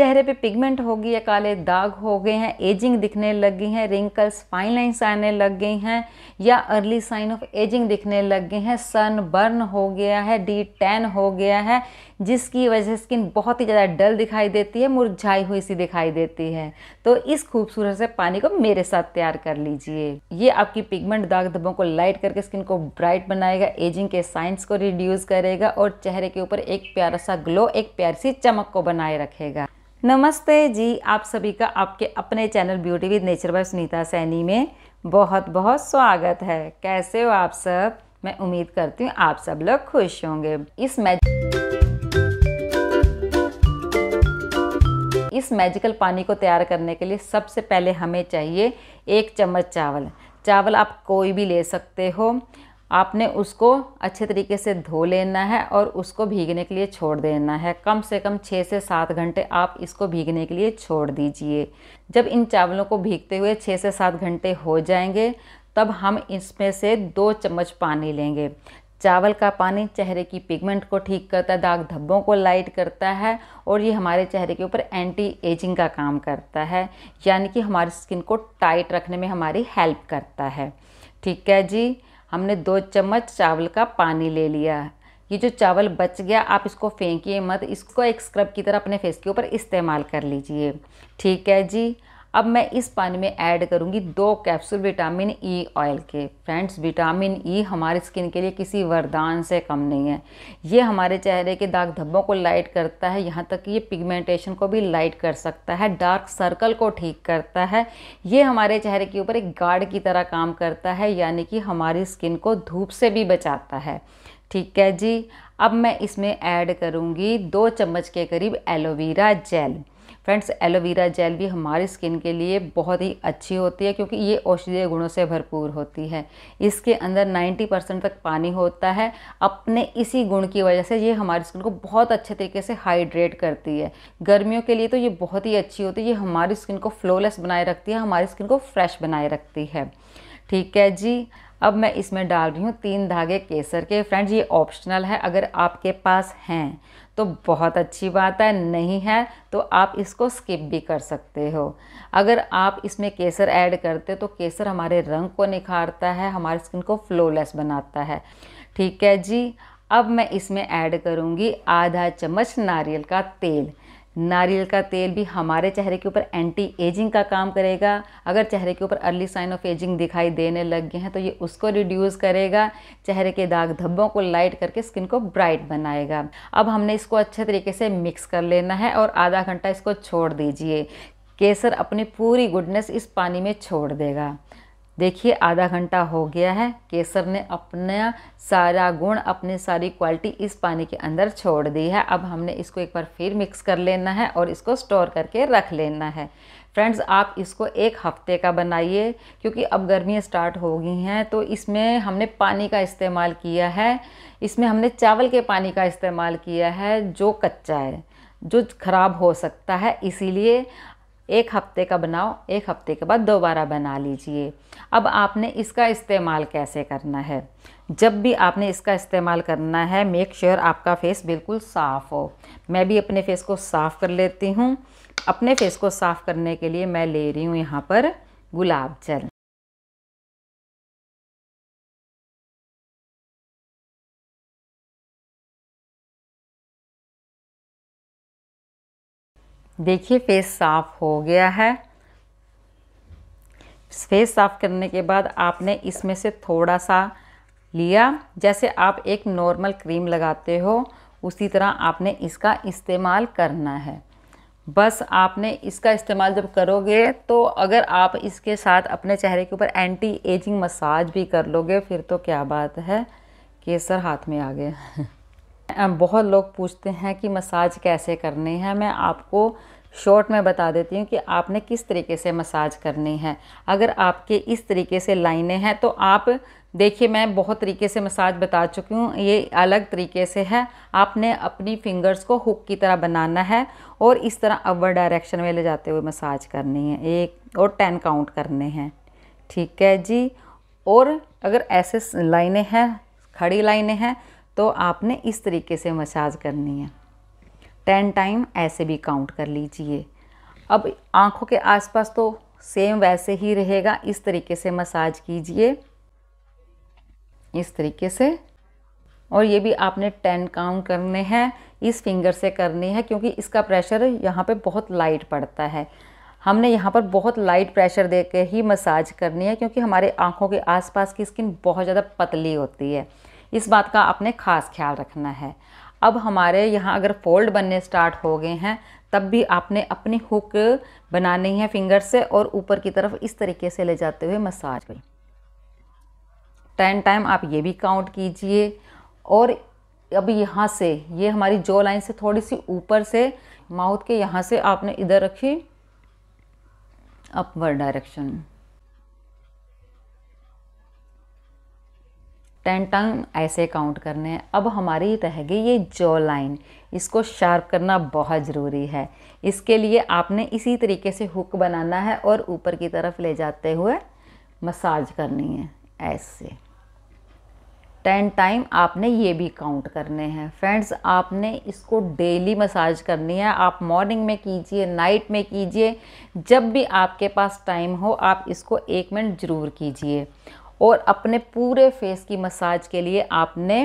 चेहरे पे पिगमेंट हो गई है काले दाग हो गए हैं एजिंग दिखने लग गई हैं रिंकल्स फाइन लाइन्स आने लग गई हैं या अर्ली साइन ऑफ एजिंग दिखने लग गए हैं सन बर्न हो गया है डी टेन हो गया है जिसकी वजह से स्किन बहुत ही ज़्यादा डल दिखाई देती है मुरझाई हुई सी दिखाई देती है तो इस खूबसूरत से पानी को मेरे साथ तैयार कर लीजिए ये आपकी पिगमेंट दाग धब्बों को लाइट करके स्किन को ब्राइट बनाएगा एजिंग के साइंस को रिड्यूस करेगा और चेहरे के ऊपर एक प्यारा सा ग्लो एक प्यारी सी चमक को बनाए रखेगा नमस्ते जी आप सभी का आपके अपने channel beauty with nature by Sunita Saini में बहुत बहुत स्वागत है कैसे हो आप सब मैं उम्मीद करती हूँ आप सब लोग खुश होंगे इस मैज इस मैजिकल पानी को तैयार करने के लिए सबसे पहले हमें चाहिए एक चम्मच चावल चावल आप कोई भी ले सकते हो आपने उसको अच्छे तरीके से धो लेना है और उसको भीगने के लिए छोड़ देना है कम से कम छः से सात घंटे आप इसको भीगने के लिए छोड़ दीजिए जब इन चावलों को भीगते हुए छः से सात घंटे हो जाएंगे तब हम इसमें से दो चम्मच पानी लेंगे चावल का पानी चेहरे की पिगमेंट को ठीक करता है दाग धब्बों को लाइट करता है और ये हमारे चेहरे के ऊपर एंटी एजिंग का काम करता है यानी कि हमारी स्किन को टाइट रखने में हमारी हेल्प करता है ठीक है जी हमने दो चम्मच चावल का पानी ले लिया ये जो चावल बच गया आप इसको फेंकिए मत इसको एक स्क्रब की तरह अपने फेस के ऊपर इस्तेमाल कर लीजिए ठीक है जी अब मैं इस पानी में ऐड करूँगी दो capsule vitamin E e oil के फ्रेंड्स विटामिन ई e हमारे स्किन के लिए किसी वरदान से कम नहीं है ये हमारे चेहरे के दाग धब्बों को लाइट करता है यहाँ तक कि ये पिगमेंटेशन को भी लाइट कर सकता है डार्क सर्कल को ठीक करता है ये हमारे चेहरे के ऊपर एक गार्ड की तरह काम करता है यानी कि हमारी स्किन को धूप से भी बचाता है ठीक है जी अब मैं इसमें ऐड करूँगी दो चम्मच के करीब aloe vera gel friends aloe vera gel भी हमारी स्किन के लिए बहुत ही अच्छी होती है क्योंकि ये औषधीय गुणों से भरपूर होती है इसके अंदर 90 परसेंट तक पानी होता है अपने इसी गुण की वजह से ये हमारी स्किन को बहुत अच्छे तरीके से हाइड्रेट करती है गर्मियों के लिए तो ये बहुत ही अच्छी होती है ये हमारी स्किन को फ्लोलेस बनाए रखती है हमारी स्किन को फ्रेश बनाए रखती है ठीक है जी अब मैं इसमें डाल रही हूँ तीन धागे केसर के फ्रेंड्स ये ऑप्शनल है अगर आपके पास हैं तो बहुत अच्छी बात है नहीं है तो आप इसको स्किप भी कर सकते हो अगर आप इसमें केसर ऐड करते तो केसर हमारे रंग को निखारता है हमारे स्किन को फ्लोलेस बनाता है ठीक है जी अब मैं इसमें ऐड करूँगी आधा चम्मच नारियल का तेल नारियल का तेल भी हमारे चेहरे के ऊपर एंटी एजिंग का काम करेगा अगर चेहरे के ऊपर अर्ली साइन ऑफ एजिंग दिखाई देने लग गए हैं तो ये उसको रिड्यूस करेगा चेहरे के दाग धब्बों को लाइट करके स्किन को ब्राइट बनाएगा अब हमने इसको अच्छे तरीके से मिक्स कर लेना है और आधा घंटा इसको छोड़ दीजिए केसर अपनी पूरी गुडनेस इस पानी में छोड़ देगा देखिए आधा घंटा हो गया है केसर ने अपना सारा गुण अपनी सारी क्वालिटी इस पानी के अंदर छोड़ दी है अब हमने इसको एक बार फिर मिक्स कर लेना है और इसको स्टोर करके रख लेना है फ्रेंड्स आप इसको एक हफ्ते का बनाइए क्योंकि अब गर्मियाँ स्टार्ट हो गई हैं तो इसमें हमने पानी का इस्तेमाल किया है इसमें हमने चावल के पानी का इस्तेमाल किया है जो कच्चा है जो ख़राब हो सकता है इसीलिए एक हफ्ते का बनाओ एक हफ्ते के बाद दोबारा बना लीजिए अब आपने इसका इस्तेमाल कैसे करना है जब भी आपने इसका इस्तेमाल करना है मेक श्योर sure आपका फेस बिल्कुल साफ़ हो मैं भी अपने फेस को साफ़ कर लेती हूँ अपने फेस को साफ़ करने के लिए मैं ले रही हूँ यहाँ पर गुलाब जल देखिए फेस साफ हो गया है फेस साफ करने के बाद आपने इसमें से थोड़ा सा लिया जैसे आप एक नॉर्मल क्रीम लगाते हो उसी तरह आपने इसका इस्तेमाल करना है बस आपने इसका इस्तेमाल जब करोगे तो अगर आप इसके साथ अपने चेहरे के ऊपर एंटी एजिंग मसाज भी कर लोगे फिर तो क्या बात है केसर हाथ में आ गया बहुत लोग पूछते हैं कि मसाज कैसे करनी है मैं आपको शॉर्ट में बता देती हूँ कि आपने किस तरीके से मसाज करनी है अगर आपके इस तरीके से लाइनें हैं तो आप देखिए मैं बहुत तरीके से मसाज बता चुकी हूँ ये अलग तरीके से है आपने अपनी फिंगर्स को हुक की तरह बनाना है और इस तरह अवर डायरेक्शन में ले जाते हुए मसाज करनी है एक और टेन काउंट करने हैं ठीक है जी और अगर ऐसे लाइनें हैं खड़ी लाइनें हैं तो आपने इस तरीके से मसाज करनी है टेन टाइम ऐसे भी काउंट कर लीजिए अब आँखों के आसपास तो सेम वैसे ही रहेगा इस तरीके से मसाज कीजिए इस तरीके से और ये भी आपने टेन काउंट करने हैं इस फिंगर से करनी है क्योंकि इसका प्रेशर यहाँ पे बहुत लाइट पड़ता है हमने यहाँ पर बहुत लाइट प्रेशर दे ही मसाज करनी है क्योंकि हमारे आँखों के आसपास की स्किन बहुत ज़्यादा पतली होती है इस बात का आपने ख़ास ख्याल रखना है अब हमारे यहाँ अगर फोल्ड बनने स्टार्ट हो गए हैं तब भी आपने अपनी हुक बनानी है फिंगर से और ऊपर की तरफ इस तरीके से ले जाते हुए मसाज करें टेन टाइम आप ये भी काउंट कीजिए और अब यहाँ से ये हमारी जो लाइन से थोड़ी सी ऊपर से माउथ के यहाँ से आपने इधर रखी अपवर डायरेक्शन टेन टंग ऐसे काउंट करने हैं अब हमारी रह गई ये जॉ लाइन इसको शार्प करना बहुत ज़रूरी है इसके लिए आपने इसी तरीके से हुक बनाना है और ऊपर की तरफ ले जाते हुए मसाज करनी है ऐसे टेन टाइम आपने ये भी काउंट करने हैं फ्रेंड्स आपने इसको डेली मसाज करनी है आप मॉर्निंग में कीजिए नाइट में कीजिए जब भी आपके पास टाइम हो आप इसको एक मिनट ज़रूर कीजिए और अपने पूरे फेस की मसाज के लिए आपने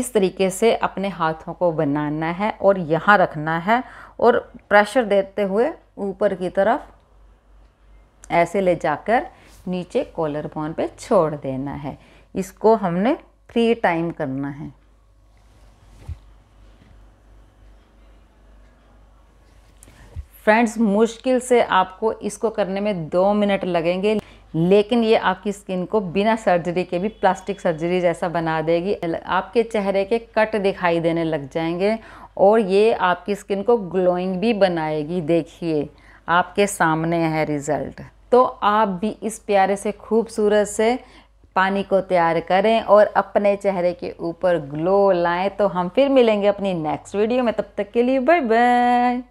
इस तरीके से अपने हाथों को बनाना है और यहाँ रखना है और प्रेशर देते हुए ऊपर की तरफ ऐसे ले जाकर नीचे कॉलर बोन पे छोड़ देना है इसको हमने थ्री टाइम करना है फ्रेंड्स मुश्किल से आपको इसको करने में दो मिनट लगेंगे लेकिन ये आपकी स्किन को बिना सर्जरी के भी प्लास्टिक सर्जरी जैसा बना देगी आपके चेहरे के कट दिखाई देने लग जाएंगे और ये आपकी स्किन को ग्लोइंग भी बनाएगी देखिए आपके सामने है रिज़ल्ट तो आप भी इस प्यारे से खूबसूरत से पानी को तैयार करें और अपने चेहरे के ऊपर ग्लो लाएं तो हम फिर मिलेंगे अपनी नेक्स्ट वीडियो में तब तक के लिए बाय बाय